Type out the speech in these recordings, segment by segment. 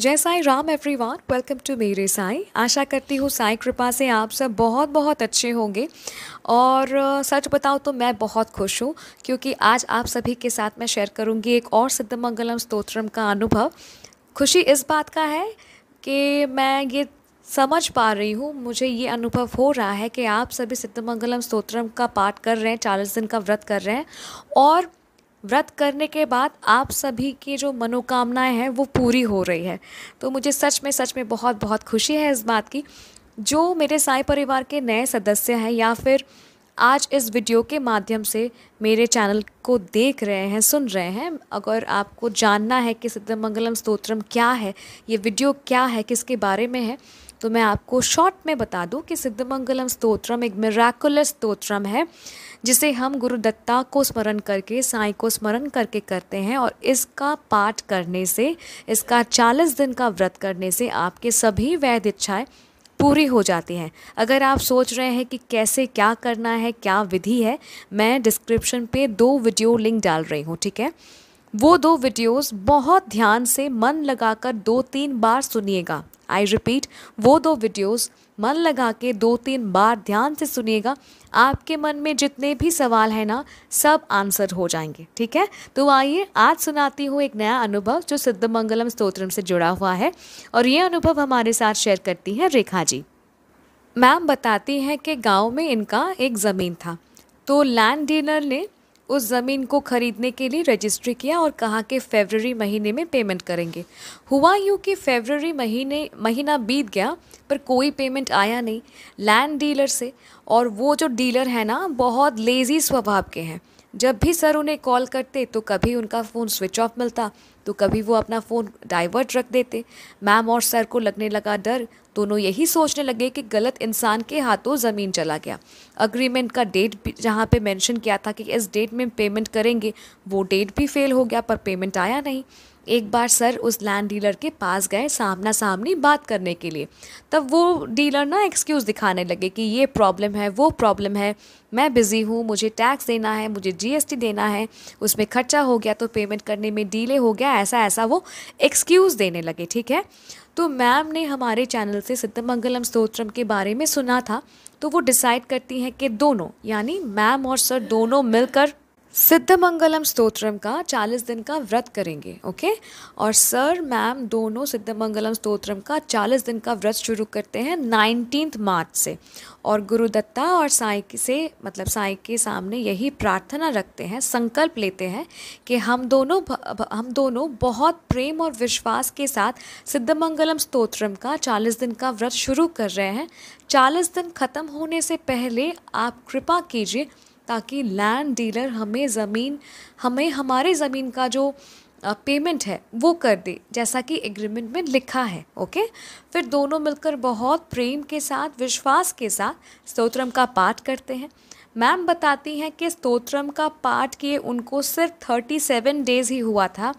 जय Sai Ram everyone welcome to मेरे साई आशा करती हूँ साई कृपा से आप सब बहुत बहुत अच्छे होंगे और सच बताओ तो मैं बहुत खुश हूँ क्योंकि आज आप सभी के साथ मैं शेयर करूँगी एक और सिद्धमंगलम स्तोत्रम का अनुभव खुशी इस बात का है कि मैं ये समझ पा रही हूँ मुझे ये अनुभव हो रहा है कि आप सभी सिद्धमंगलम स्तोत्रम का पाठ कर रहे हैं चालीस दिन का व्रत कर रहे हैं और व्रत करने के बाद आप सभी की जो मनोकामनाएं हैं वो पूरी हो रही है तो मुझे सच में सच में बहुत बहुत खुशी है इस बात की जो मेरे साई परिवार के नए सदस्य हैं या फिर आज इस वीडियो के माध्यम से मेरे चैनल को देख रहे हैं सुन रहे हैं अगर आपको जानना है कि सिद्धमंगलम स्तोत्रम क्या है ये वीडियो क्या है किसके बारे में है तो मैं आपको शॉर्ट में बता दूं कि सिद्धमंगलम स्तोत्रम एक मेराकुलर स्तोत्रम है जिसे हम गुरु दत्ता को स्मरण करके साई को स्मरण करके करते हैं और इसका पाठ करने से इसका चालीस दिन का व्रत करने से आपके सभी वैध इच्छाएँ पूरी हो जाती हैं अगर आप सोच रहे हैं कि कैसे क्या करना है क्या विधि है मैं डिस्क्रिप्शन पे दो वीडियो लिंक डाल रही हूँ ठीक है वो दो वीडियोस बहुत ध्यान से मन लगाकर दो तीन बार सुनिएगा आई रिपीट वो दो वीडियोस मन लगा के दो तीन बार ध्यान से सुनिएगा आपके मन में जितने भी सवाल हैं ना सब आंसर हो जाएंगे ठीक है तो आइए आज सुनाती हूँ एक नया अनुभव जो सिद्धमंगलम स्त्रोत्र से जुड़ा हुआ है और ये अनुभव हमारे साथ शेयर करती हैं रेखा जी मैम बताती हैं कि गांव में इनका एक ज़मीन था तो लैंड डीलर ने उस ज़मीन को खरीदने के लिए रजिस्ट्री किया और कहा कि फेबररी महीने में पेमेंट करेंगे हुआ यूँ कि फेबररी महीने महीना बीत गया पर कोई पेमेंट आया नहीं लैंड डीलर से और वो जो डीलर है ना बहुत लेज़ी स्वभाव के हैं जब भी सर उन्हें कॉल करते तो कभी उनका फ़ोन स्विच ऑफ मिलता तो कभी वो अपना फ़ोन डाइवर्ट रख देते मैम और सर को लगने लगा डर दोनों यही सोचने लगे कि गलत इंसान के हाथों ज़मीन चला गया अग्रीमेंट का डेट भी जहाँ पे मेंशन किया था कि इस डेट में पेमेंट करेंगे वो डेट भी फेल हो गया पर पेमेंट आया नहीं एक बार सर उस लैंड डीलर के पास गए सामना सामनी बात करने के लिए तब वो डीलर ना एक्सक्यूज़ दिखाने लगे कि ये प्रॉब्लम है वो प्रॉब्लम है मैं बिज़ी हूँ मुझे टैक्स देना है मुझे जीएसटी देना है उसमें खर्चा हो गया तो पेमेंट करने में डीले हो गया ऐसा ऐसा वो एक्सक्यूज़ देने लगे ठीक है तो मैम ने हमारे चैनल से सिद्धमंगलम स्तोत्रम के बारे में सुना था तो वो डिसाइड करती हैं कि दोनों यानी मैम और सर दोनों मिलकर सिद्धमंगलम स्तोत्रम का चालीस दिन का व्रत करेंगे ओके और सर मैम दोनों सिद्धमंगलम स्तोत्रम का चालीस दिन का व्रत शुरू करते हैं नाइनटीन मार्च से और गुरुदत्ता और साई से मतलब साई के सामने यही प्रार्थना रखते हैं संकल्प लेते हैं कि हम दोनों हम दोनों बहुत प्रेम और विश्वास के साथ सिद्धमंगलम स्तोत्रम का चालीस दिन का व्रत शुरू कर रहे हैं चालीस दिन खत्म होने से पहले आप कृपा कीजिए ताकि लैंड डीलर हमें ज़मीन हमें हमारे ज़मीन का जो पेमेंट है वो कर दे जैसा कि एग्रीमेंट में लिखा है ओके फिर दोनों मिलकर बहुत प्रेम के साथ विश्वास के साथ स्तोत्रम का पाठ करते हैं मैम बताती हैं कि स्तोत्रम का पाठ किए उनको सिर्फ थर्टी सेवन डेज ही हुआ था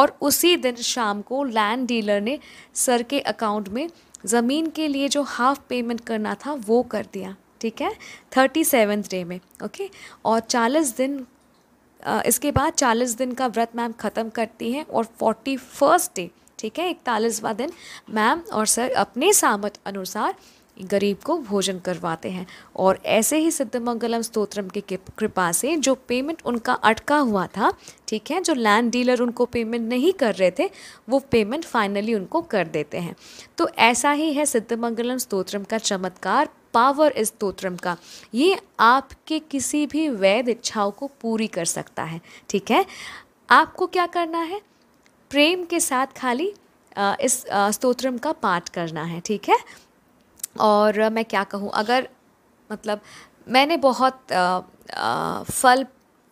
और उसी दिन शाम को लैंड डीलर ने सर के अकाउंट में ज़मीन के लिए जो हाफ पेमेंट करना था वो कर दिया ठीक है थर्टी सेवन्थ डे में ओके और चालीस दिन इसके बाद चालीस दिन का व्रत मैम ख़त्म करती हैं और फोर्टी फर्स्ट डे ठीक है इकतालीसवा दिन मैम और सर अपने सामत अनुसार गरीब को भोजन करवाते हैं और ऐसे ही सिद्धमंगलम स्तोत्रम की कृपा से जो पेमेंट उनका अटका हुआ था ठीक है जो लैंड डीलर उनको पेमेंट नहीं कर रहे थे वो पेमेंट फाइनली उनको कर देते हैं तो ऐसा ही है सिद्धमंगलम स्तोत्रम का चमत्कार पावर इस स्तोत्रम का ये आपके किसी भी वैध इच्छाओं को पूरी कर सकता है ठीक है आपको क्या करना है प्रेम के साथ खाली इस स्तोत्रम का पाठ करना है ठीक है और मैं क्या कहूँ अगर मतलब मैंने बहुत आ, आ, फल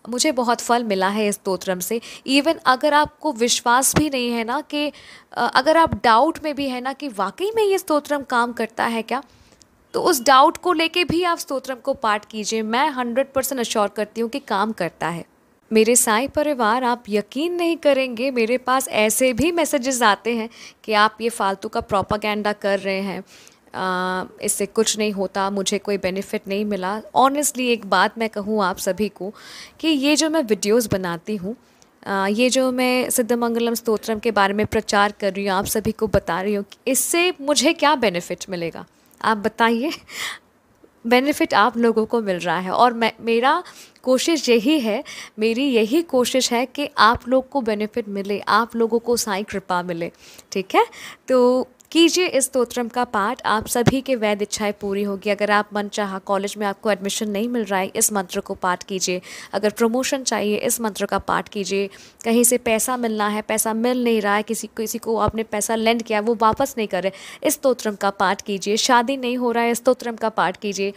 मुझे बहुत फल मिला है इस स्तोत्रम से इवन अगर आपको विश्वास भी नहीं है ना कि अगर आप डाउट में भी है ना कि वाकई में ये स्तोत्रम काम करता है क्या तो उस डाउट को लेके भी आप स्तोत्रम को पाठ कीजिए मैं हंड्रेड परसेंट अश्योर करती हूँ कि काम करता है मेरे साई परिवार आप यकीन नहीं करेंगे मेरे पास ऐसे भी मैसेजेस आते हैं कि आप ये फालतू का प्रोपागेंडा कर रहे हैं इससे कुछ नहीं होता मुझे कोई बेनिफिट नहीं मिला ऑनेस्टली एक बात मैं कहूँ आप सभी को कि ये जो मैं वीडियोस बनाती हूँ ये जो मैं सिद्धमंगलम स्तोत्रम के बारे में प्रचार कर रही हूँ आप सभी को बता रही हूँ कि इससे मुझे क्या बेनिफिट मिलेगा आप बताइए बेनिफिट आप लोगों को मिल रहा है और मैं मेरा कोशिश यही है मेरी यही कोशिश है कि आप लोग को बेनिफिट मिले आप लोगों को साई कृपा मिले ठीक है तो कीजिए इस स्तोत्रम का पाठ आप सभी के वैध इच्छाएं पूरी होगी अगर आप मन चाह कॉलेज में आपको एडमिशन नहीं मिल रहा है इस मंत्र को पाठ कीजिए अगर प्रमोशन चाहिए इस मंत्र का पाठ कीजिए कहीं से पैसा मिलना है पैसा मिल नहीं रहा है किसी किसी को आपने पैसा लेंड किया वो वापस नहीं कर रहे इस स्तोत्रम का पाठ कीजिए शादी नहीं हो रहा है स्तोत्रम का पाठ कीजिए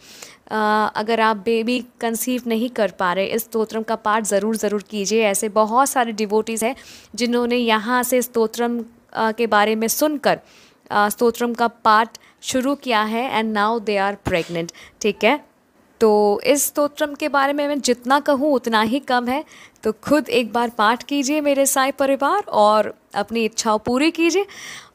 अगर आप बेबी कंसीव नहीं कर पा रहे इस स्तोत्रम का पाठ ज़रूर ज़रूर कीजिए ऐसे बहुत सारे डिवोटीज़ हैं जिन्होंने यहाँ से स्तोत्रम के बारे में सुनकर स्तोत्रम का पाठ शुरू किया है and now they are pregnant ठीक है तो इस स्तोत्रम के बारे में मैं जितना कहूँ उतना ही कम है तो खुद एक बार पाठ कीजिए मेरे साई परिवार और अपनी इच्छाओं पूरी कीजिए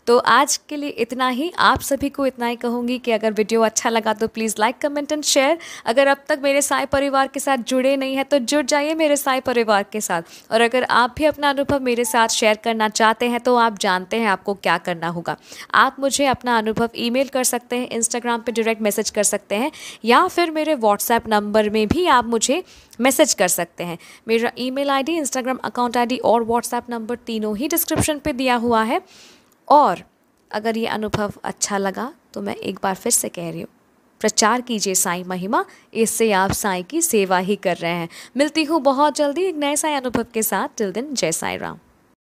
तो आज के लिए इतना ही आप सभी को इतना ही कहूँगी कि अगर वीडियो अच्छा लगा तो please like comment and share अगर अब तक मेरे साय परिवार के साथ जुड़े नहीं हैं तो जुड़ जाइए मेरे साय परिवार के साथ और अगर आप भी अपना अनुभव मेरे साथ शेयर करना चाहते हैं तो आप जानते हैं आपको क्या करना होगा आप मुझे अपना अनुभव ई कर सकते हैं इंस्टाग्राम पर डायरेक्ट मैसेज कर सकते हैं या फिर मेरे व्हाट्सएप नंबर में भी आप मुझे मैसेज कर सकते हैं मेरा email ID Instagram account ID और व्हाट्सएप नंबर तीनों ही डिस्क्रिप्शन पे दिया हुआ है और अगर ये अनुभव अच्छा लगा तो मैं एक बार फिर से कह रही हूँ प्रचार कीजिए साई महिमा इससे आप साई की सेवा ही कर रहे हैं मिलती हूँ बहुत जल्दी एक नए साई अनुभव के साथ टिल दिन जय साई राम